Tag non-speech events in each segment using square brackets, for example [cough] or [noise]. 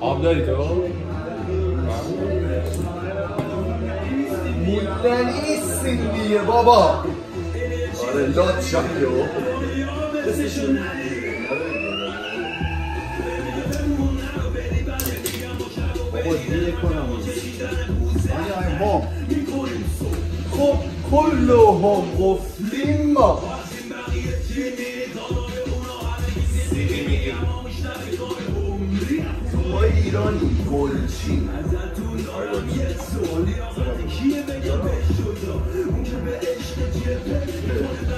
Abla diyor. Mutlen iyisin diye baba. Ara lot yapıyor. Baba niye konamaz? Hani ay mom. Kollohom goflimma. جانی گلچین ازتون دارم یه سوالی کیه به اون که به عشق جبه خود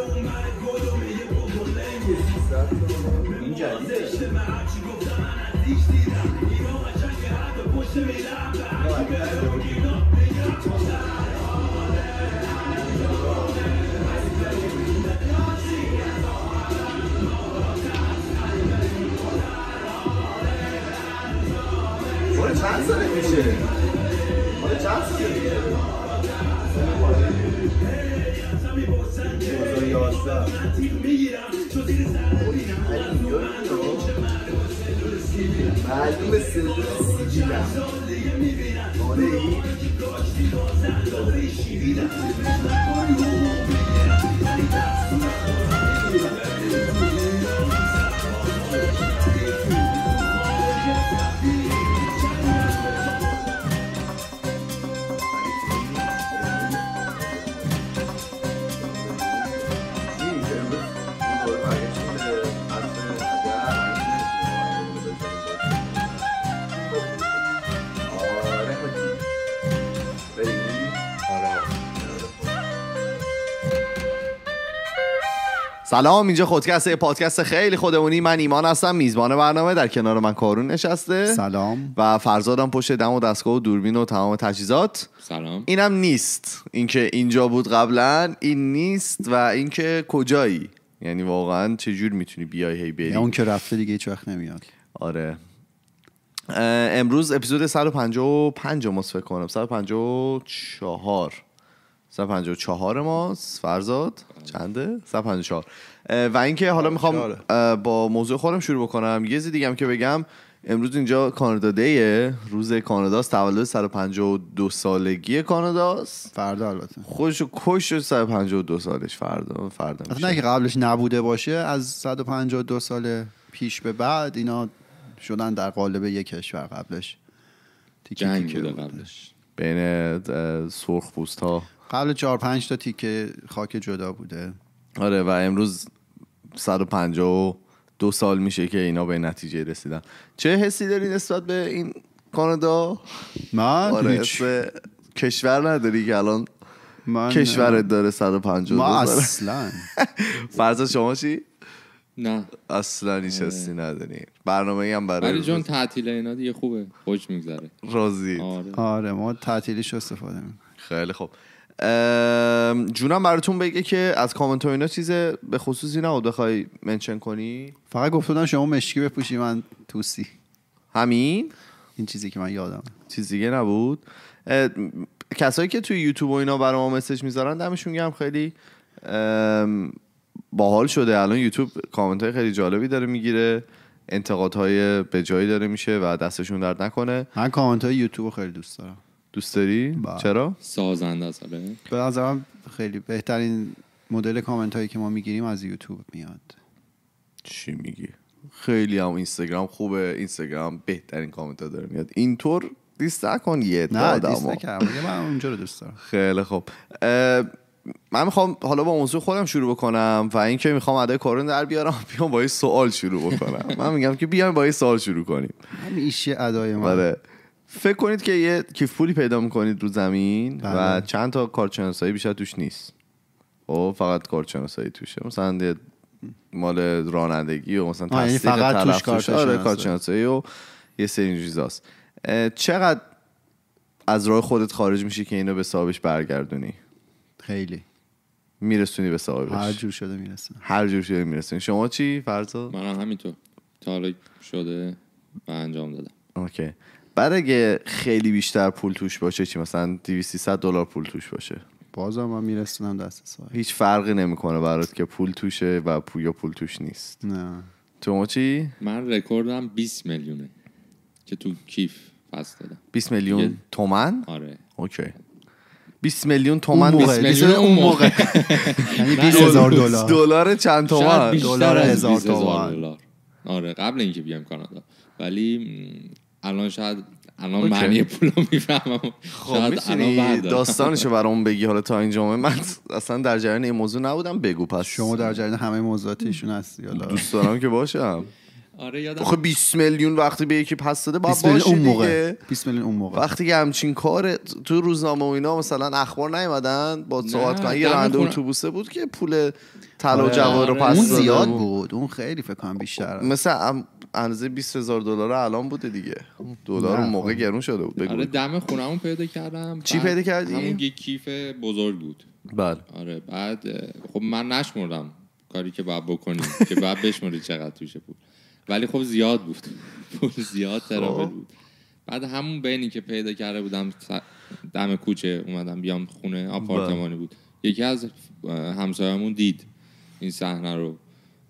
اون بابا من هرچی از دیش دیدم اینا قشنگه هر به پشت میرم به هرچی سلام اینجا خودکست پادکست خیلی خودمونی من ایمان هستم میزبان برنامه در کنار من کارون نشسته سلام و فرزادم پشت دم و دستگاه و دوربین و تمام تجهیزات سلام اینم نیست اینکه اینجا بود قبلا این نیست و اینکه کجایی یعنی واقعا چجور میتونی بیای هی بری یعنی اون که رفته دیگه هیچ وقت نمیاد آره امروز اپیزود 155 مصفه فکر کنم 154 154 ماست فرزاد چنده 154 و اینکه حالا میخوام با موضوع خودم شروع بکنم یه چیز دیگه هم که بگم امروز اینجا کانادا دیه روز کاناداست تولد 152 سالگی کاناداست فردا البته خودش کش 152 سالش فردا فردا نه که قبلش نبوده باشه از 152 سال پیش به بعد اینا شدن در قالب یک کشور قبلش جنگ بوده قبلش بین سرخ پوست ها قبل چهار پنج تا تیکه خاک جدا بوده آره و امروز 152 دو سال میشه که اینا به نتیجه رسیدن چه حسی داری نسبت به این کانادا من آره کشور نداری که الان من کشورت داره سال ما اصلا [laughs] فرض شما چی نه اصلا هیچ آره. حسی نداری برنامه هم برای ولی جون تعطیل اینا دیگه خوبه خوش میگذره راضی آره. آره ما تعطیلیش استفاده خیلی خوب جونم براتون بگه که از کامنت و اینا چیز به خصوصی نه بخوای منشن کنی فقط گفتم شما مشکی بپوشی من توسی همین این چیزی که من یادم چیز دیگه نبود کسایی که توی یوتیوب و اینا برای ما مسج میذارن دمشون گرم خیلی باحال شده الان یوتیوب کامنت های خیلی جالبی داره میگیره انتقادهای های به جایی داره میشه و دستشون درد نکنه من کامنت های یوتیوب خیلی دوست دارم دوست داری؟ بله. چرا؟ سازنده است آره. به نظرم خیلی بهترین مدل کامنت هایی که ما میگیریم از یوتیوب میاد چی میگی؟ خیلی هم اینستاگرام خوبه اینستاگرام بهترین کامنت ها داره میاد اینطور دیست نکن یه نه دیست من دوست دارم خیلی خوب من میخوام حالا با موضوع خودم شروع بکنم و اینکه میخوام ادای کارون در بیارم [laughs] بیام با این سوال شروع بکنم من میگم که بیام با این سوال شروع کنیم همیشه ادای من بله. فکر کنید که یه کیف پولی پیدا میکنید رو زمین و بله. چند تا کارشناسایی بیشتر توش نیست او خب، فقط کارشناسایی توشه مثلا مال رانندگی و مثلا یعنی تصدیق فقط طرف آره، و یه سری چقدر از راه خودت خارج میشی که اینو به صاحبش برگردونی خیلی میرسونی به صاحبش هر جور شده میرسونی هر جور شده میرسونی شما چی فرضا من همینطور تا شده و انجام دادم اوکی بعد اگه خیلی بیشتر پول توش باشه چی مثلا 200 دلار پول توش باشه بازم من میرسونم دست سوال هیچ فرقی نمیکنه برات که پول توشه و پول پول توش نیست نه تو چی من رکوردم 20 میلیونه که تو کیف پس دادم 20 میلیون تومن آره اوکی 20 میلیون تومن 20 میلیون اون موقع [laughs] یعنی دلار دلار چند تومن دلار هزار تومن آره قبل اینکه بیام کانادا ولی الان شاید الان okay. معنی پول رو میفهمم خب داستانشو [laughs] برام بگی حالا تا این جمعه من اصلا در جریان این موضوع نبودم بگو پس شما در جریان همه موضوعات ایشون هستی حالا دوست دارم که باشم آره یادم خب 20 میلیون وقتی به یکی پس داده باید باشه اون موقع 20 میلیون اون موقع وقتی که همچین کار تو روزنامه و اینا مثلا اخبار نیومدن با صحبت کردن یه راننده اتوبوسه بود که پول طلا آره. جواهر رو آره. پس اون زیاد بود اون خیلی فکر کنم بیشتر خب، مثلا اندازه 20000 هزار دلار الان بوده دیگه خب، دلار اون موقع خب. گرون شده بود آره دم خونمون پیدا کردم چی پیدا کردی همون یه کیف بزرگ بود بله آره بعد خب من نشمردم کاری که باید بکنیم که بعد بشمری چقدر توشه بود ولی خب زیاد بود [laughs] پول زیاد خب. ترابل بود بعد همون بینی که پیدا کرده بودم دم کوچه اومدم بیام خونه آپارتمانی بله. بود یکی از همسایمون دید این صحنه رو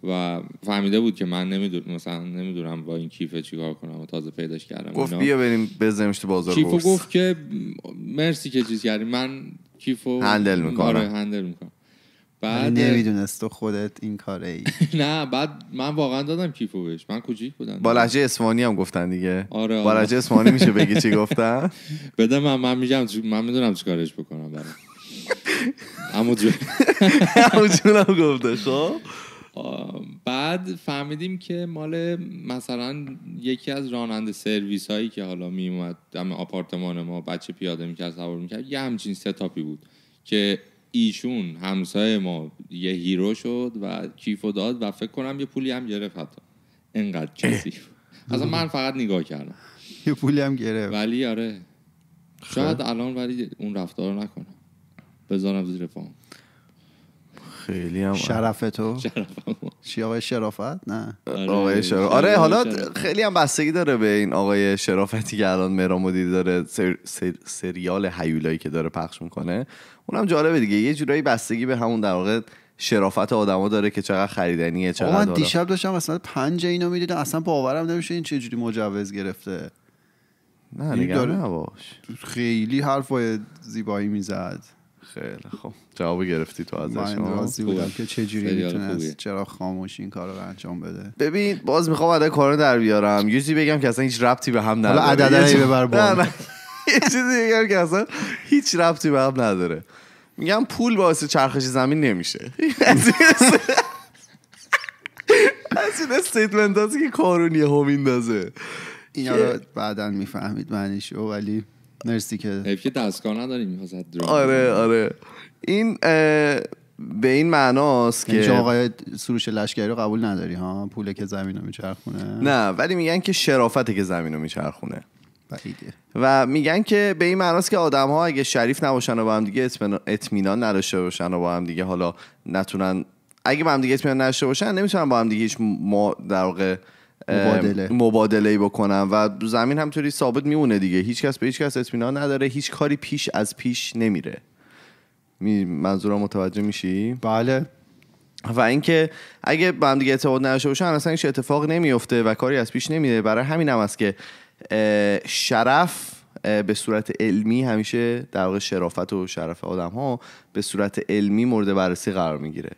و فهمیده بود که من نمیدونم مثلا نمیدونم با این کیفه چیکار کنم و تازه پیداش کردم گفت بیا بریم بزنیمش تو بازار کیفو بورس. گفت که مرسی که چیز کردی من کیفو هندل میکنم آره هندل میکنم بعد نمیدونست تو خودت این کاره ای [laughs] نه بعد من واقعا دادم کیفو بهش من کوچیک بودم با لهجه اسمانی هم گفتن دیگه آره, آره. با اسمانی میشه بگی چی گفتن [laughs] بده من من میگم من میدونم چیکارش بکنم برام اما [laughs] جون هم گفته خب بعد فهمیدیم که مال مثلا یکی از راننده سرویس هایی که حالا می اومد دم آپارتمان ما بچه پیاده میکرد سوار میکرد یه همچین ستاپی بود که ایشون همسایه ما یه هیرو شد و کیف و داد و فکر کنم یه پولی هم گرفت حتی انقدر کسی اصلا من فقط نگاه کردم یه پولی هم گرفت ولی آره خب. شاید الان ولی اون رفتار رو نکنم بذارم زیر پام خیلی هم شرف تو [laughs] چی آقای شرافت نه آره، آقای شرافت آره حالا خیلی هم بستگی داره به این آقای شرافتی که الان دیده داره سریال هیولایی که داره پخش میکنه اونم جالبه دیگه یه جورایی بستگی به همون در واقع شرافت آدما داره که چقدر خریدنیه چقدر من دیشب داشتم اصلا پنج اینو میدیدم اصلا باورم نمیشه این چه جوری مجوز گرفته نه نگران یعنی نباش خیلی حرفای زیبایی میزد خیلی خب جواب گرفتی تو ازش من راضی بودم که چه جوری میتونست چرا خاموش این کارو انجام بده ببین باز میخوام عدد کارو در بیارم یوزی بگم که اصلا هیچ ربطی به هم نداره حالا عدد ببر بالا یه چیزی بگم که اصلا هیچ ربطی به هم نداره میگم پول باعث چرخش زمین نمیشه از این استیتمنت هاست که کارون یه هم دازه این بعدا میفهمید معنیشو ولی مرسی که حیف که دستگاه نداریم میخواست آره آره این به این معناست یعنی که آقای سروش لشگری رو قبول نداری ها پوله که زمین رو میچرخونه نه ولی میگن که شرافته که زمین رو میچرخونه بله. و میگن که به این معناست که آدم ها اگه شریف نباشن و با هم دیگه اطمینان نداشته باشن و با هم دیگه حالا نتونن اگه با هم دیگه اطمینان نداشته باشن نمیتونن با هم دیگه هیچ ما در واقع مبادله ای بکنم و زمین همطوری ثابت میمونه دیگه هیچکس به هیچکس اطمینان نداره هیچ کاری پیش از پیش نمیره منظورا متوجه میشی بله و اینکه اگه با هم دیگه اعتماد نداشته باشن اصلا هیچ اتفاق نمیفته و کاری از پیش نمیره برای همین هم است که شرف به صورت علمی همیشه در واقع شرافت و شرف آدم ها به صورت علمی مورد بررسی قرار میگیره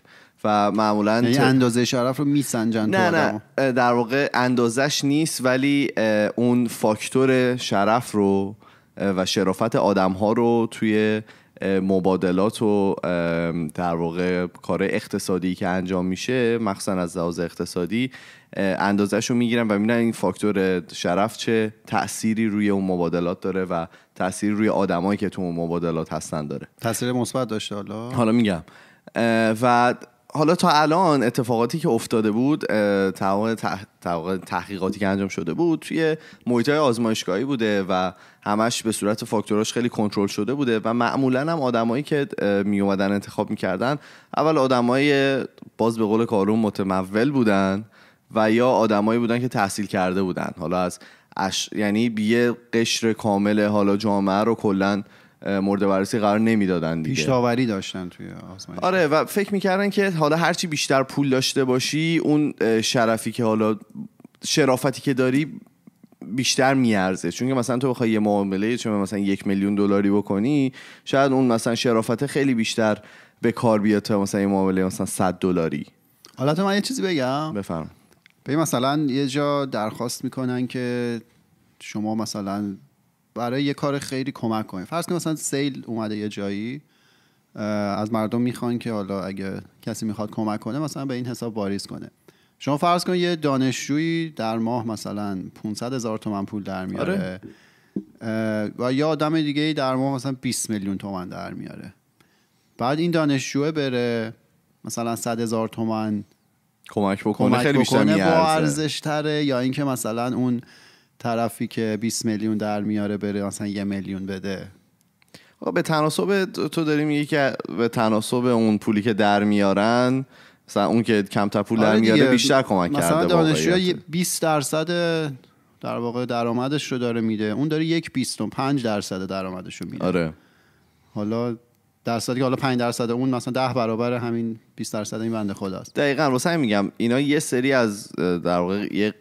و معمولا یعنی اندازه شرف رو میسنجن نه نه در واقع اندازش نیست ولی اون فاکتور شرف رو و شرافت آدم ها رو توی مبادلات و در واقع کار اقتصادی که انجام میشه مخصوصا از لحاظ اقتصادی اندازش رو میگیرن و میبینن این فاکتور شرف چه تأثیری روی اون مبادلات داره و تأثیری روی آدمایی که تو اون مبادلات هستن داره تأثیر مثبت داشته حالا حالا میگم و حالا تا الان اتفاقاتی که افتاده بود تمام تحقیقاتی که انجام شده بود توی محیط آزمایشگاهی بوده و همش به صورت فاکتوراش خیلی کنترل شده بوده و معمولا هم آدمایی که می اومدن انتخاب میکردن اول آدمای باز به قول کارون متمول بودن و یا آدمایی بودن که تحصیل کرده بودن حالا از یعنی بیه قشر کامل حالا جامعه رو کلا مورد بررسی قرار نمیدادن دیگه پیشتاوری داشتن توی آزمایش آره و فکر میکردن که حالا هرچی بیشتر پول داشته باشی اون شرفی که حالا شرافتی که داری بیشتر میارزه چون که مثلا تو بخوای یه معامله چون مثلا یک میلیون دلاری بکنی شاید اون مثلا شرافت خیلی بیشتر به کار بیاد تا مثلا یه معامله مثلا 100 دلاری حالا تو من یه چیزی بگم بفرم ببین مثلا یه جا درخواست میکنن که شما مثلا برای یه کار خیلی کمک کنیم فرض کنیم مثلا سیل اومده یه جایی از مردم میخوان که حالا اگه کسی میخواد کمک کنه مثلا به این حساب واریز کنه شما فرض کن یه دانشجویی در ماه مثلا 500 هزار تومن پول در میاره آره. و یه آدم دیگه در ماه مثلا 20 میلیون تومن در میاره بعد این دانشجوه بره مثلا 100 هزار تومن کمک بکنه, کمک خیلی بکنه با ارزش تره یا اینکه مثلا اون طرفی که 20 میلیون در میاره بره مثلا یه میلیون بده به تناسب تو داری میگی که به تناسب اون پولی که در میارن مثلا اون که کمتر پول در آره میاره بیشتر کمک کرده مثلا دانشجو 20 درصد در واقع درآمدش رو داره میده اون داره یک بیستم پنج درصد درآمدش رو میده آره حالا درصدی که حالا 5 درصد اون مثلا 10 برابر همین 20 درصد این بنده خداست دقیقا واسه میگم اینا یه سری از در واقع یه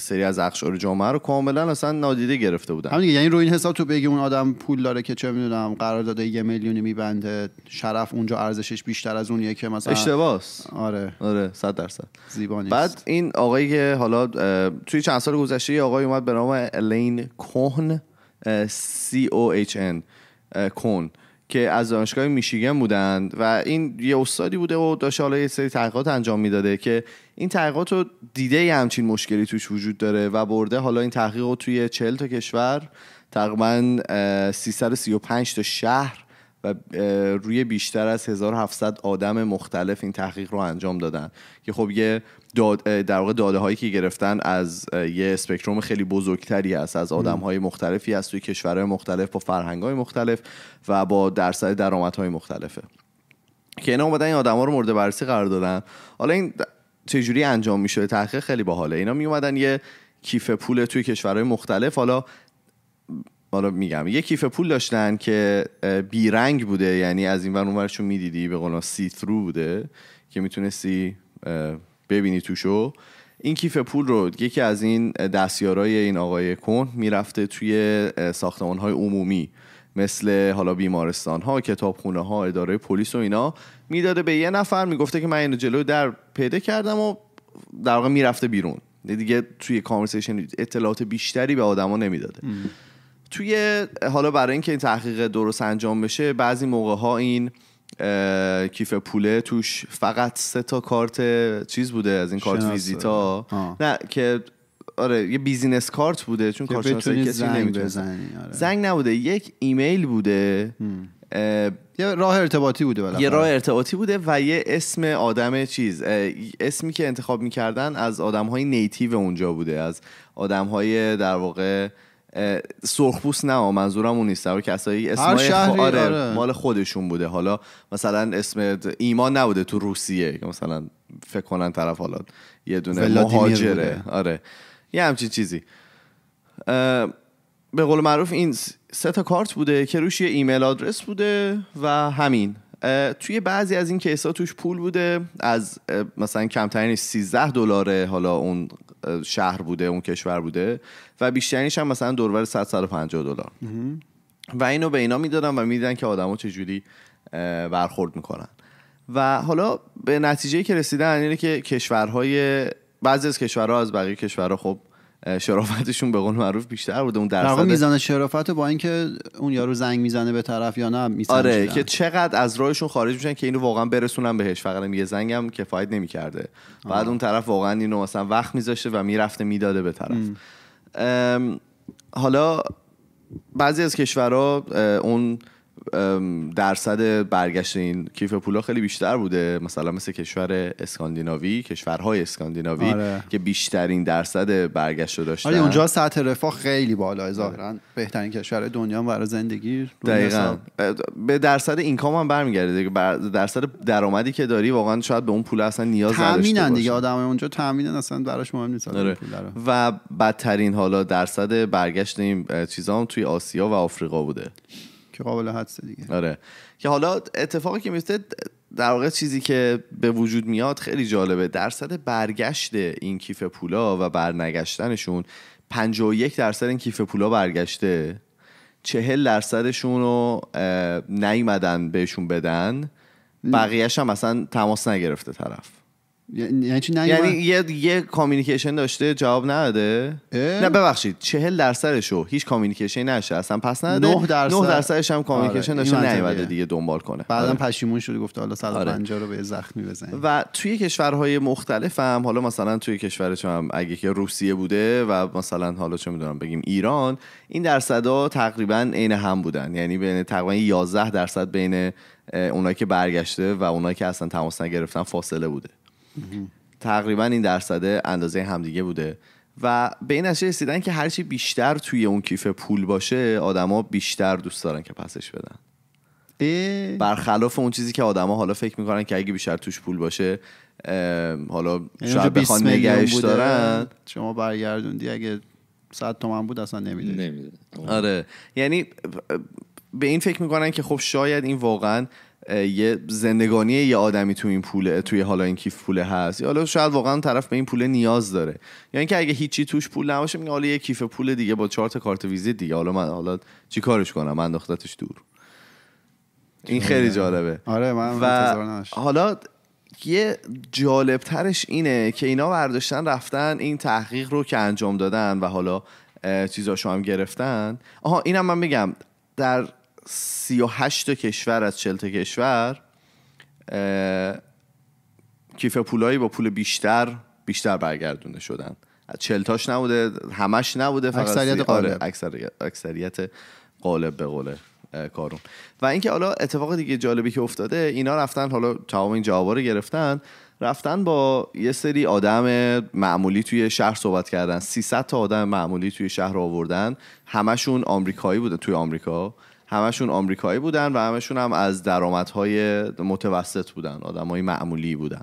سری از اقشار جامعه رو کاملا اصلا نادیده گرفته بودن همین یعنی روی این حساب تو بگی اون آدم پول داره که چه میدونم قرارداد یه میلیونی میبنده شرف اونجا ارزشش بیشتر از اونیه که مثلا اشتباس آره آره 100 درصد زیبانیست بعد این آقایی که حالا توی چند سال گذشته یه آقایی اومد به نام الین کون C O H N کون که از دانشگاه میشیگن بودند و این یه استادی بوده و داشت حالا یه سری تحقیقات انجام میداده که این تحقیقات رو دیده همچین مشکلی توش وجود داره و برده حالا این تحقیق رو توی 40 تا کشور تقریبا 335 تا شهر و روی بیشتر از 1700 آدم مختلف این تحقیق رو انجام دادن که خب یه داد در واقع داده هایی که گرفتن از یه اسپکتروم خیلی بزرگتری است از آدم های مختلفی از توی کشورهای مختلف با فرهنگ های مختلف و با درصد درآمدهای مختلفه که اینا اومدن این رو مورد بررسی قرار دادن حالا این چجوری انجام میشه تحقیق خیلی باحاله اینا میومدن یه کیف پول توی کشورهای مختلف حالا حالا میگم یه کیف پول داشتن که بیرنگ بوده یعنی از این ور اونورشون میدیدی به قول سی بوده که میتونستی ببینی توشو این کیف پول رو یکی از این دستیارای این آقای کن میرفته توی ساختمان های عمومی مثل حالا بیمارستان ها خونه ها اداره پلیس و اینا میداده به یه نفر میگفته که من اینو جلو در پیدا کردم و در واقع میرفته بیرون یعنی دیگه توی کانورسیشن اطلاعات بیشتری به آدما نمیداده توی حالا برای اینکه این تحقیق درست انجام بشه بعضی موقع ها این کیف پوله توش فقط سه تا کارت چیز بوده از این کارت ویزیتا نه که آره یه بیزینس کارت بوده چون کارشناسی کسی نمیتونه آره. زنگ, نبوده یک ایمیل بوده یه راه ارتباطی بوده یه راه ارتباطی بوده و یه اسم آدم چیز اسمی که انتخاب میکردن از آدم های نیتیو اونجا بوده از آدم های در واقع سرخپوست نه منظورم اون نیست کسایی اسمای آره،, آره مال خودشون بوده حالا مثلا اسم ایمان نبوده تو روسیه مثلا فکر کنن طرف حالا یه دونه مهاجره آره یه همچین چیزی به قول معروف این سه تا کارت بوده که روش یه ایمیل آدرس بوده و همین توی بعضی از این کیسا توش پول بوده از مثلا کمترینش 13 دلاره حالا اون شهر بوده اون کشور بوده و بیشترینش هم مثلا دورور 150 دلار و اینو به اینا میدادن و میدیدن که آدما چجوری برخورد میکنن و حالا به نتیجه که رسیدن اینه که کشورهای بعضی از کشورها از بقیه کشورها خب شرافتشون به قول معروف بیشتر بوده اون درصد میزان شرافت با اینکه اون یارو زنگ میزنه به طرف یا نه آره که چقدر از راهشون خارج میشن که اینو واقعا برسونن بهش فقط یه زنگم کفایت نمیکرده بعد اون طرف واقعا اینو مثلا وقت میذاشته و میرفته میداده به طرف حالا بعضی از کشورها اون درصد برگشت این کیف پولا خیلی بیشتر بوده مثلا مثل کشور اسکاندیناوی کشورهای اسکاندیناوی آره. که بیشترین درصد برگشت رو آره، داشتن آره اونجا سطح رفاه خیلی بالا آره. ظاهرا بهترین کشور دنیا برای زندگی دقیقا به درصد اینکام هم برمیگرده که درصد درآمدی که داری واقعا شاید به اون پول اصلا نیاز نداشته باشه دیگه آدم اونجا تامینن اصلا براش مهم نیست آره. و بدترین حالا درصد برگشت این چیزا توی آسیا و آفریقا بوده که قابل حدس دیگه آره که حالا اتفاقی که میفته در واقع چیزی که به وجود میاد خیلی جالبه درصد برگشت این کیف پولا و برنگشتنشون 51 درصد این کیف پولا برگشته چهل درصدشون رو نیومدن بهشون بدن بقیهش هم اصلا تماس نگرفته طرف یعنی-, یعنی چی یعنی یه یه کامیکیشن داشته جواب نداده نه ببخشید 40 درصدشو هیچ کامیکیشن نشه اصلا پس نداده 9 درصد 9 درصدش هم کامیکیشن آره. داشته نیومده دیگه دنبال کنه بعدا آره. پشیمون شده گفته حالا 150 آره. رو به زخمی بزنیم و توی کشورهای مختلفم حالا مثلا توی کشور هم اگه که روسیه بوده و مثلا حالا چه میدونم بگیم ایران این درصدها تقریبا عین هم بودن یعنی بین تقریبا 11 درصد بین اونایی که برگشته و اونایی که اصلا تماس نگرفتن فاصله بوده تقریبا این درصده اندازه همدیگه بوده و به این نتیجه رسیدن که هرچی بیشتر توی اون کیف پول باشه آدما بیشتر دوست دارن که پسش بدن برخلاف اون چیزی که آدما حالا فکر میکنن که اگه بیشتر توش پول باشه حالا یعنی شاید بخوان نگهش دارن شما برگردوندی اگه 100 تومن بود اصلا نمیده نمیده آره یعنی به این فکر میکنن که خب شاید این واقعا یه زندگانی یه آدمی تو این پوله توی حالا این کیف پوله هست یا حالا شاید واقعا طرف به این پوله نیاز داره یا یعنی اینکه اگه هیچی توش پول نباشه میگه حالا یه کیف پول دیگه با چهار تا کارت ویزیت دیگه حالا من حالا کارش کنم انداختتش دور این خیلی جالبه آره من و حالا یه جالبترش اینه که اینا برداشتن رفتن این تحقیق رو که انجام دادن و حالا چیزاشو هم گرفتن آها اینم من میگم در 38 کشور از 40 کشور کیف پولایی با پول بیشتر بیشتر برگردونده شدن از 40 تاش نبوده همش نبوده فقط اکثریت قالب آره، اکثریت قالب به قوله کارون و اینکه حالا اتفاق دیگه جالبی که افتاده اینا رفتن حالا تمام این جوابا رو گرفتن رفتن با یه سری آدم معمولی توی شهر صحبت کردن 300 تا آدم معمولی توی شهر آوردن همشون آمریکایی بودن توی آمریکا همشون آمریکایی بودن و همشون هم از درآمدهای متوسط بودن آدمای معمولی بودن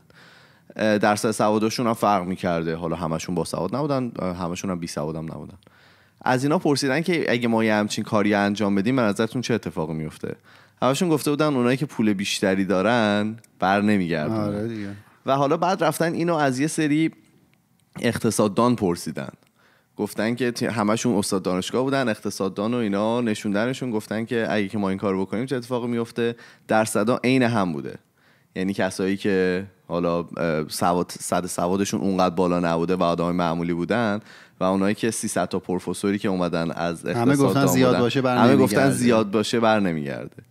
درصد سوادشون هم فرق میکرده حالا همشون با سواد نبودن همشون هم بی سواد هم نبودن از اینا پرسیدن که اگه ما یه همچین کاری انجام بدیم من ازتون چه اتفاقی میفته همشون گفته بودن اونایی که پول بیشتری دارن بر نمیگردن آره و حالا بعد رفتن اینو از یه سری اقتصاددان پرسیدن گفتن که همشون استاد دانشگاه بودن اقتصاددان و اینا نشوندنشون گفتن که اگه که ما این کار بکنیم چه اتفاقی میفته درصدا عین هم بوده یعنی کسایی که حالا سواد صد سوادشون اونقدر بالا نبوده و آدم معمولی بودن و اونایی که 300 تا پروفسوری که اومدن از همه گفتن زیاد باشه همه گفتن زیاد باشه بر نمیگرده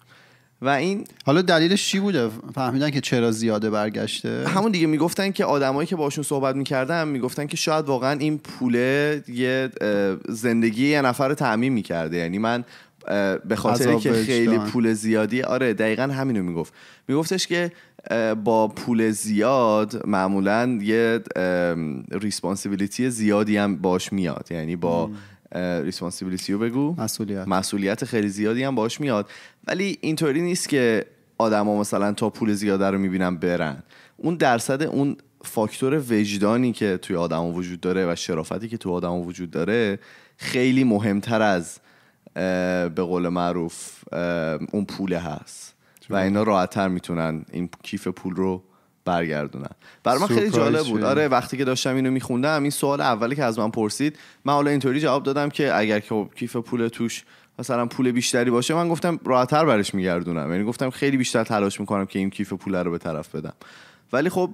و این حالا دلیلش چی بوده فهمیدن که چرا زیاده برگشته همون دیگه میگفتن که آدمایی که باشون صحبت میکردن میگفتن که شاید واقعا این پوله یه زندگی یه نفر رو تعمین میکرده یعنی من به خاطر که خیلی پول زیادی آره دقیقا همینو میگفت میگفتش که با پول زیاد معمولا یه ریسپانسیبیلیتی زیادی هم باش میاد یعنی با ریسپانسیبیلیتی بگو مسئولیت مسئولیت خیلی زیادی هم باش میاد ولی اینطوری نیست که آدما مثلا تا پول زیاده رو میبینن برن اون درصد اون فاکتور وجدانی که توی آدم وجود داره و شرافتی که توی آدم وجود داره خیلی مهمتر از به قول معروف اون پوله هست و اینا راحتتر میتونن این کیف پول رو برگردونن بر من خیلی جالب بود آره وقتی که داشتم اینو میخوندم این سوال اولی که از من پرسید من حالا اینطوری جواب دادم که اگر که خب کیف پول توش مثلا پول بیشتری باشه من گفتم راحتتر برش میگردونم یعنی گفتم خیلی بیشتر تلاش میکنم که این کیف پول رو به طرف بدم ولی خب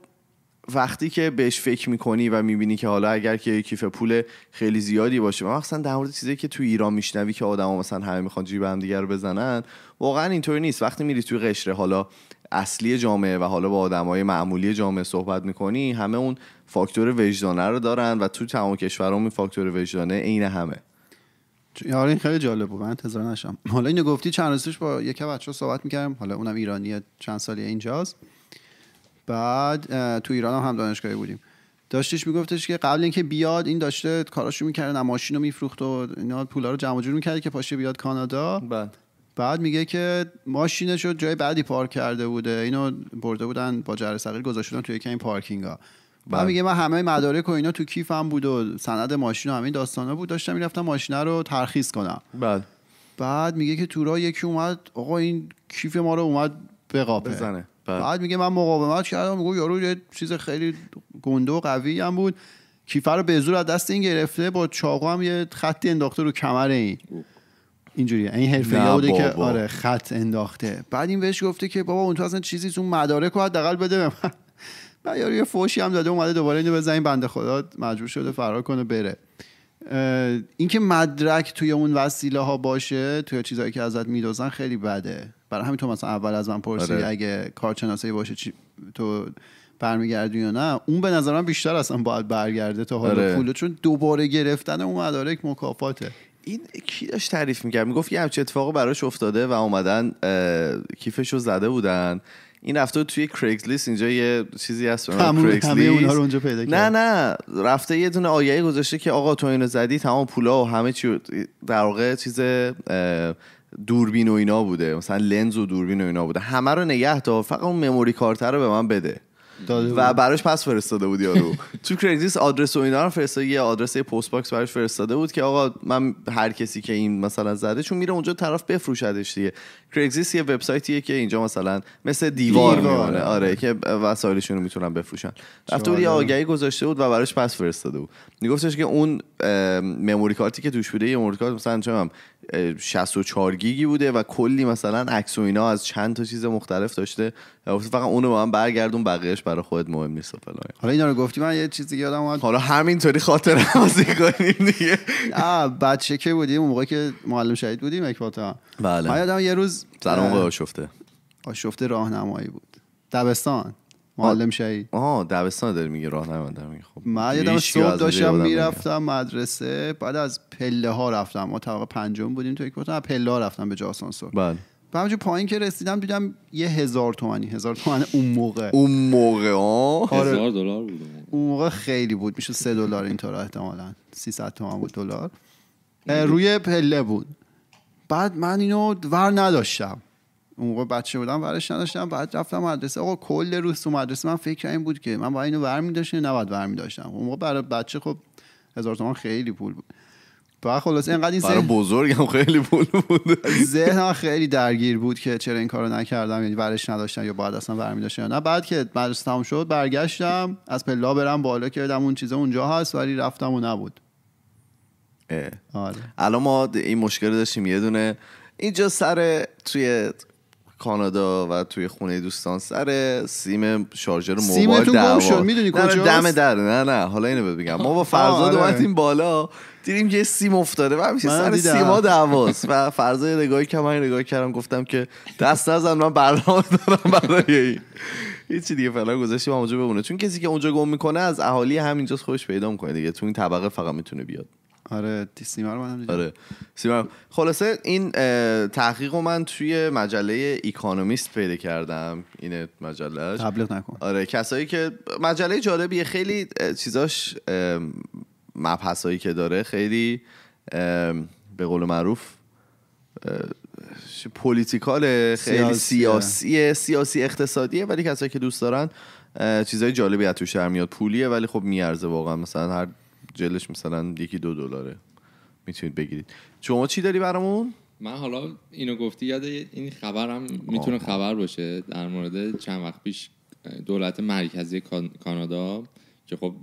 وقتی که بهش فکر میکنی و میبینی که حالا اگر که کیف پول خیلی زیادی باشه مثلا در مورد چیزی که تو ایران میشنوی که آدما مثلا همه میخوان جیب هم دیگر رو بزنن واقعا اینطوری نیست وقتی میری توی قشره حالا اصلی جامعه و حالا با آدم های معمولی جامعه صحبت میکنی همه اون فاکتور وجدانه رو دارن و تو تمام کشور این فاکتور وجدانه عین همه یار این خیلی جالب بود من انتظار نشم [laughs] حالا اینو گفتی چند روزش با یک بچه صحبت میکردم حالا اونم ایرانیه چند سالی اینجاست بعد تو ایران هم, هم دانشگاهی بودیم داشتش میگفتش که قبل اینکه بیاد این داشته کاراشو میکرد ماشین رو میفروخت و اینا پولا رو جمع جور میکرد که پاشه بیاد کانادا بعد بله. بعد میگه که ماشینش رو جای بعدی پارک کرده بوده اینو برده بودن با جره صغیر گذاشتن توی یکی این پارکینگ ها بعد بله. میگه من همه مدارک و اینا تو کیفم بود و سند ماشین همین داستان ها بود داشتم میرفتم ماشین رو ترخیص کنم بعد بله. بعد میگه که تو راه یکی اومد آقا این کیف ما رو اومد بقاپه بزنه بله. بعد, میگه من مقاومت کردم میگه یارو یه چیز خیلی گنده و قوی هم بود کیفه رو به زور از دست این گرفته با چاقو هم یه خطی انداخته رو کمر این اینجوریه یعنی این حرفه بوده که آره خط انداخته بعد این بهش گفته که بابا اون تو اصلا چیزی اون مدارک رو حداقل بده به من [laughs] یارو یه فوشی هم داده اومده دوباره اینو این بنده خدا مجبور شده فرار کنه بره اینکه مدرک توی اون وسیله ها باشه توی چیزهایی که ازت میدوزن خیلی بده برای همین تو مثلا اول از من پرسی آره. اگه کارشناسی باشه چی... تو برمیگردی یا نه اون به نظرم بیشتر اصلا باید برگرده تا حالا آره. پول چون دوباره گرفتن اون مدارک مکافاته این کی داشت تعریف میکرد میگفت یه همچین اتفاقی براش افتاده و اومدن کیفش رو زده بودن این رفته توی کریگزلیست اینجا یه چیزی هست اونها رو اونجا پیدا کرد نه نه رفته یه دونه آیه گذاشته که آقا تو اینو زدی تمام پولا و همه چی در واقع چیز دوربین و اینا بوده مثلا لنز و دوربین و اینا بوده همه رو نگه دار فقط اون مموری کارت رو به من بده و براش پس فرستاده بود یارو تو کریزیس آدرس و اینا رو فرستاده یه آدرس پست باکس براش فرستاده بود که آقا من هر کسی که این مثلا زده چون میره اونجا طرف بفروشدش دیگه کریزیس یه وبسایتیه که اینجا مثلا مثل دیوار میمونه آره که وسایلشون رو میتونن بفروشن رفته بود یه آگهی گذاشته بود و براش پس فرستاده بود میگفتش که اون مموری کارتی که توش بوده یه مموری کارت مثلا چه 64 گیگی بوده و کلی مثلا عکس و اینا از چند تا چیز مختلف داشته فقط اونو با هم برگردون بقیهش برای خودت مهم نیست و فلان حالا اینا رو گفتی من یه چیزی یادم اومد حالا همینطوری خاطر بازی کنیم دیگه آه بچه که بودیم اون موقع که معلم شهید بودیم اکباتا بله من یادم یه روز سر موقع آشفته آشفته راهنمایی بود دبستان معلم شهید آها دبستان داری میگه راه دارم خب من یادم صبح داشتم میرفتم مدرسه بعد از پله ها رفتم ما طبقه پنجم بودیم تو یک پله ها رفتم به جاسانسور بله و همجور پایین که رسیدم دیدم یه هزار تومنی هزار تومن اون موقع اون موقع آه آره. هزار دلار بود اون موقع خیلی بود میشه سه دلار اینطور احتمالا 300 تومن بود دلار روی پله بود بعد من اینو ور نداشتم اون موقع بچه بودم ورش نداشتم بعد رفتم مدرسه آقا کل روز تو مدرسه من فکر این بود که من با اینو ور میداشتم نباید ور میداشتم اون موقع برای بچه خب هزار تومان خیلی پول بود و خلاص این برای بزرگم خیلی پول بود ذهنم خیلی درگیر بود که چرا این کارو نکردم یعنی ورش نداشتم یا بعد اصلا برمی داشتم نه بعد که مدرسه تموم شد برگشتم از پلا برم بالا کردم اون چیزا اونجا هست ولی رفتم و نبود آره. الان ما این مشکل داشتیم یه دونه اینجا سر توی کانادا و توی خونه دوستان سر سیم شارژر موبایل دعوا شد میدونی کجا دم در نه نه حالا اینو بگم ما با [laughs] فرزاد آره. اومدیم بالا دیدیم که سیم افتاده و همیشه سر سیما دعواست و فرزاد که من نگاه کردم گفتم که دست نزن من برنامه دارم برای این هیچی دیگه فعلا گذاشتیم اونجا بمونه چون کسی که اونجا گم میکنه از اهالی همینجاست خوش پیدا میکنه دیگه تو این طبقه فقط میتونه بیاد آره من آره خلاصه این تحقیق رو من توی مجله ایکانومیست پیدا کردم این مجله تبلیغ نکن آره کسایی که مجله جالبیه خیلی چیزاش مبحثایی که داره خیلی به قول معروف پولیتیکال خیلی سیاسیه سیاسی اقتصادیه ولی کسایی که دوست دارن چیزای جالبی از توش میاد پولیه ولی خب میارزه واقعا مثلا هر جلش مثلا یکی دو دلاره میتونید بگیرید شما چی داری برامون من حالا اینو گفتی یاد این خبرم میتونه خبر باشه در مورد چند وقت پیش دولت مرکزی کانادا که خب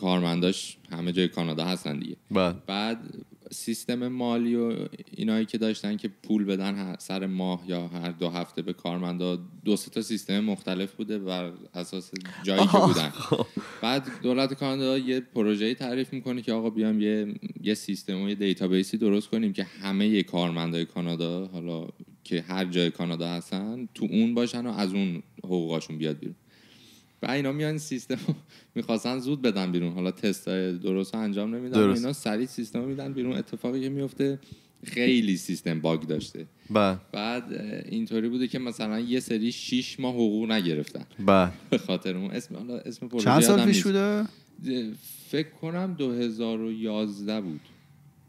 کارمنداش همه جای کانادا هستن دیگه بله. بعد, بعد سیستم مالی و اینایی که داشتن که پول بدن سر ماه یا هر دو هفته به کارمندا دو سه تا سیستم مختلف بوده و اساس جایی که بودن خب. بعد دولت کانادا یه پروژه‌ای تعریف میکنه که آقا بیام یه یه سیستم و یه دیتابیسی درست کنیم که همه کارمندای کانادا حالا که هر جای کانادا هستن تو اون باشن و از اون حقوقاشون بیاد بیرون و اینا میان سیستم [laughs] میخواستن زود بدن بیرون حالا تست درست انجام نمیدن درست. اینا سریع سیستم میدن بیرون اتفاقی که میفته خیلی سیستم باگ داشته با. بله. بعد اینطوری بوده که مثلا یه سری شیش ماه حقوق نگرفتن بله. [laughs] به خاطر اون اسم حالا اسم چند سال پیش بوده فکر کنم 2011 بود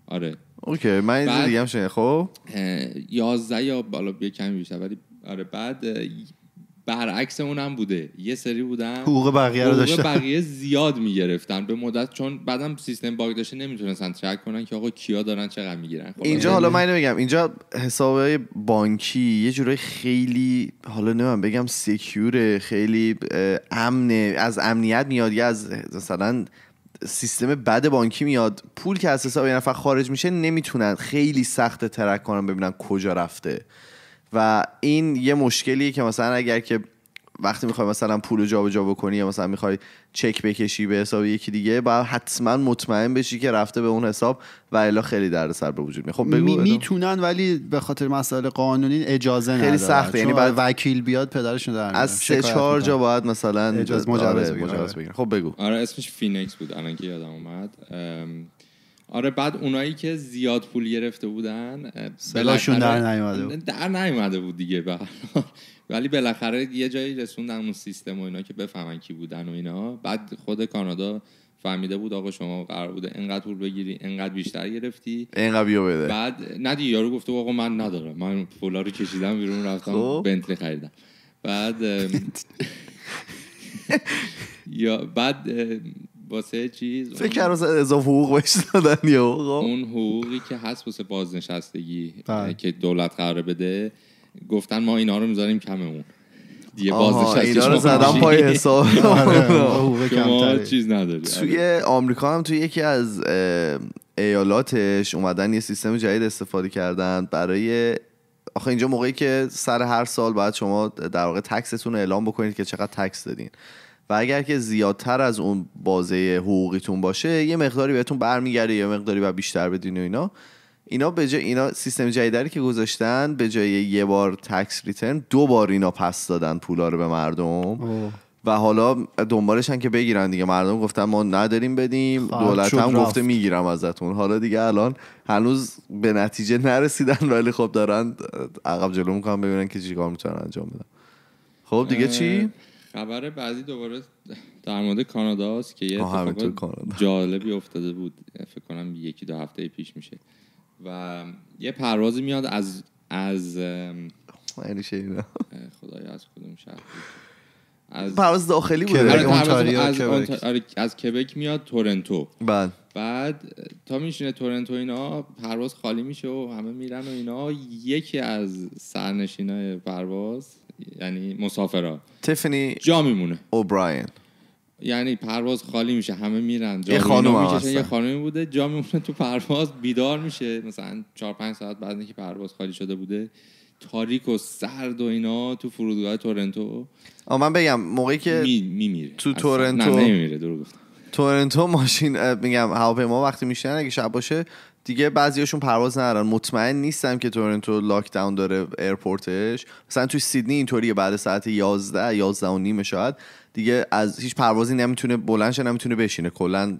آره اوکی من دیگه هم خب 11 یا بالا یه کمی بیشتر ولی آره بعد برعکس اونم بوده یه سری بودن حقوق بقیه رو داشتن بقیه زیاد میگرفتن به مدت چون بعدم سیستم باگ داشته نمیتونستن ترک کنن که آقا کیا دارن چقدر میگیرن خب، اینجا حالا من اینو بگم اینجا حسابه بانکی یه جورای خیلی حالا نمیم بگم سیکیوره خیلی امنه از امنیت میاد یا از مثلا سیستم بد بانکی میاد پول که از حساب یه نفر خارج میشه نمیتونن خیلی سخت ترک کنن ببینن کجا رفته و این یه مشکلیه که مثلا اگر که وقتی میخوای مثلا پول جابجا بکنی یا مثلا میخوای چک بکشی به حساب یکی دیگه باید حتما مطمئن بشی که رفته به اون حساب و الا خیلی دردسر به وجود میاد خب میتونن ولی به خاطر مسائل قانونی اجازه خیلی خیلی سخته یعنی بعد وکیل بیاد پدرشون در از سه چهار جا باید مثلا اجازه آره، مجوز بگیرن خب بگو آره اسمش فینکس بود الان که یادم اومد آره بعد اونایی که زیاد پول گرفته بودن سلاشون در نیومده بود در بود دیگه بعد ولی بالاخره یه جایی رسوندن اون سیستم و اینا که بفهمن کی بودن و اینا بعد خود کانادا فهمیده بود آقا شما قرار بوده انقدر پول بگیری انقدر بیشتر گرفتی انقدر بیا بده بعد ندی یارو گفته آقا من ندارم من پولا رو کشیدم بیرون رفتم خب. بنتلی خریدم بعد [laughs] یا بعد واسه چیز فکر کردم اضافه حقوق بهش دادن یا اون حقوقی که هست واسه بازنشستگی بله. که دولت قرار بده گفتن ما اینا رو میذاریم کممون دیگه بازنشستگی اینا رو زدن پای حساب [laughs] آره، شما چیز نداری آره. توی آمریکا هم توی یکی از ایالاتش اومدن یه سیستم جدید استفاده کردن برای آخه اینجا موقعی که سر هر سال باید شما در واقع تکستون رو اعلام بکنید که چقدر تکس دادین و اگر که زیادتر از اون بازه حقوقیتون باشه یه مقداری بهتون برمیگرده یه مقداری و بیشتر بدین و اینا اینا به جای اینا سیستم جدیدی که گذاشتن به جای یه بار تکس ریترن دو بار اینا پس دادن پولا رو به مردم و حالا دنبالشن که بگیرن دیگه مردم گفتن ما نداریم بدیم دولت هم گفته میگیرم ازتون حالا دیگه الان هنوز به نتیجه نرسیدن ولی خب دارن عقب جلو میکنن ببینن که چیکار میتونن انجام بدن خب دیگه چی خبر بعدی دوباره در مورد کانادا است که یه جالبی افتاده بود فکر کنم یکی دو هفته پیش میشه و یه پروازی میاد از از خدایا از کدوم شهر از پرواز داخلی بود آره، از, آره، از, کبک میاد تورنتو بله. بعد تا میشینه تورنتو اینا پرواز خالی میشه و همه میرن و اینا یکی از سرنشینای پرواز یعنی مسافرا تیفنی جا میمونه اوبراین یعنی پرواز خالی میشه همه میرن جا یه خانم یه خانمی بوده جا میمونه تو پرواز بیدار میشه مثلا 4 5 ساعت بعد اینکه پرواز خالی شده بوده تاریک و سرد و اینا تو فرودگاه تورنتو آ من بگم موقعی که می، میمیره تو تورنتو نه نمیمیره درو گفتم تورنتو ماشین میگم هواپیما وقتی میشن اگه شب باشه دیگه بعضیاشون پرواز ندارن مطمئن نیستم که تورنتو لاک داون داره ایرپورتش مثلا توی سیدنی اینطوریه بعد ساعت 11 11 و نیمه شاید دیگه از هیچ پروازی نمیتونه شه نمیتونه بشینه کلا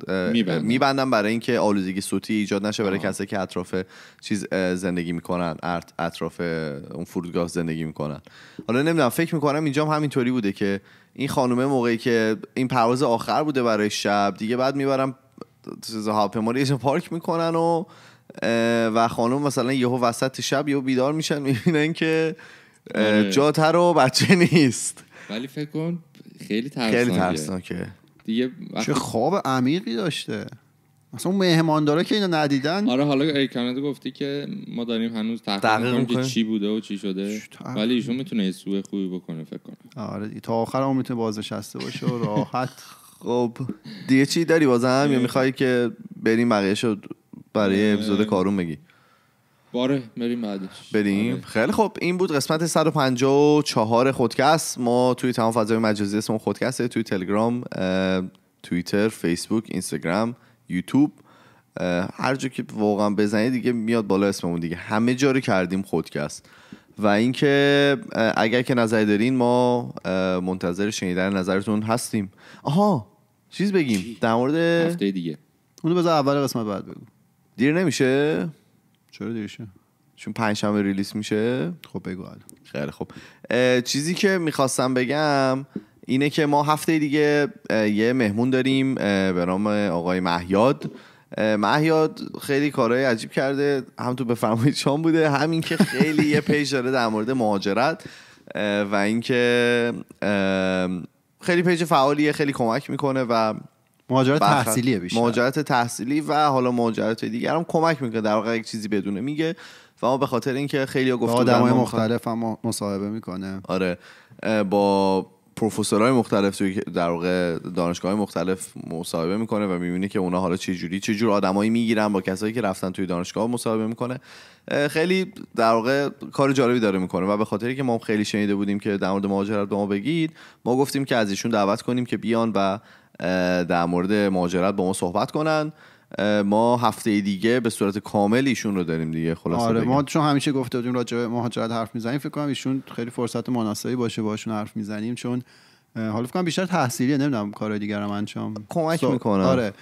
میبندم برای اینکه آلودگی صوتی ایجاد نشه برای کسی که اطراف چیز زندگی میکنن اطراف اون فرودگاه زندگی میکنن حالا نمیدونم فکر میکنم اینجا هم همینطوری بوده که این خانومه موقعی که این پرواز آخر بوده برای شب دیگه بعد میبرم چیز هواپیما رو پارک میکنن و و خانم مثلا یهو وسط شب یهو بیدار میشن میبینن که آره. جاتر رو بچه نیست ولی فکر کن خیلی ترسناکه خیلی ترسناکه دیگه چه خواب عمیقی داشته مثلا اون مهماندارا که اینو ندیدن آره حالا ایکانت گفتی که ما داریم هنوز تحقیق میکنیم که چی بوده و چی شده ولی ایشون میتونه سوء خوبی بکنه فکر کنم آره تا آخر هم میتونه بازنشسته باشه و راحت خب دیگه چی داری بازم یا میخوای که بریم بقیه شد برای اپیزود کارون بگی باره بریم بعدش بریم آره. خیلی خب این بود قسمت 154 خودکست ما توی تمام فضای مجازی اسم خودکسته توی تلگرام توییتر فیسبوک اینستاگرام یوتیوب هر جا که واقعا بزنید دیگه میاد بالا اسممون دیگه همه جا رو کردیم خودکست و اینکه اگر که نظر دارین ما منتظر شنیدن نظرتون هستیم آها چیز بگیم در مورد هفته دیگه اونو بذار اول قسمت بعد بگو دیر نمیشه چرا دیر شه چون پنجشنبه ریلیس میشه خب بگو حالا خیلی خب چیزی که میخواستم بگم اینه که ما هفته دیگه یه مهمون داریم به نام آقای محیاد محیاد خیلی کارهای عجیب کرده هم تو بفرمایید شام بوده همین که خیلی یه پیج داره در مورد مهاجرت و اینکه خیلی پیج فعالیه خیلی کمک میکنه و مهاجرت تحصیلیه بیشتر مهاجرت تحصیلی و حالا مهاجرت دیگر هم کمک میکنه در واقع یک چیزی بدونه میگه و ما به خاطر اینکه خیلی گفته مختلف هم مصاحبه میکنه آره با های مختلف توی در واقع دانشگاه مختلف مصاحبه میکنه و میبینه که اونا حالا چه جوری چه جور آدمایی میگیرن با کسایی که رفتن توی دانشگاه مصاحبه میکنه خیلی در واقع کار جالبی داره میکنه و به خاطری که ما خیلی شنیده بودیم که در مورد مهاجرت ما بگید ما گفتیم که از ایشون دعوت کنیم که بیان و در مورد مهاجرت با ما صحبت کنن ما هفته دیگه به صورت کامل ایشون رو داریم دیگه خلاصه آره ما چون همیشه گفته بودیم راجع به مهاجرت حرف میزنیم فکر کنم ایشون خیلی فرصت مناسبی باشه باشون حرف میزنیم چون حالا فکر کنم بیشتر تحصیلیه نمیدونم کار دیگر من انجام کمک سو... میکنه آره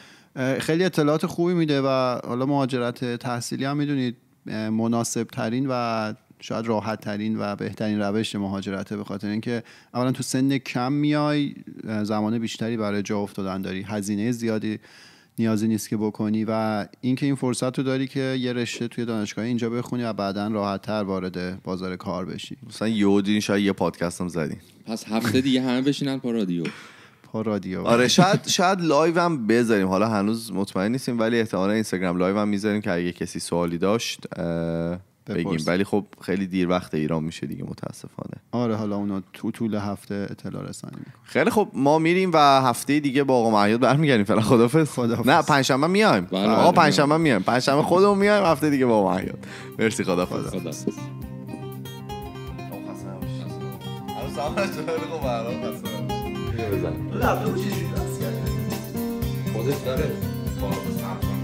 خیلی اطلاعات خوبی میده و حالا مهاجرت تحصیلی هم میدونید مناسب ترین و شاید راحت ترین و بهترین روش مهاجرت به خاطر اینکه اولا تو سن کم میای زمان بیشتری برای جا افتادن داری هزینه زیادی نیازی نیست که بکنی و اینکه این فرصت رو داری که یه رشته توی دانشگاه اینجا بخونی و بعدا راحتتر وارد بازار کار بشی مثلا یودین شاید یه پادکست هم زدیم پس هفته دیگه همه بشینن پا رادیو پا رادیو آره شاید شاید لایو هم بذاریم حالا هنوز مطمئن نیستیم ولی احتمالا اینستاگرام لایو هم میذاریم که اگه کسی سوالی داشت بگیم ولی خب خیلی دیر وقت ایران میشه دیگه متاسفانه آره حالا اونا تو طول هفته اطلاع رسانی خیلی خب ما میریم و هفته دیگه با آقا معیاد برمیگردیم فعلا خدافظ نه پنجشنبه میایم بله، آقا بله. پنجشنبه میایم پنجشنبه خودمون میایم هفته دیگه با آقا معیاد مرسی خدافظ خدافظ خودش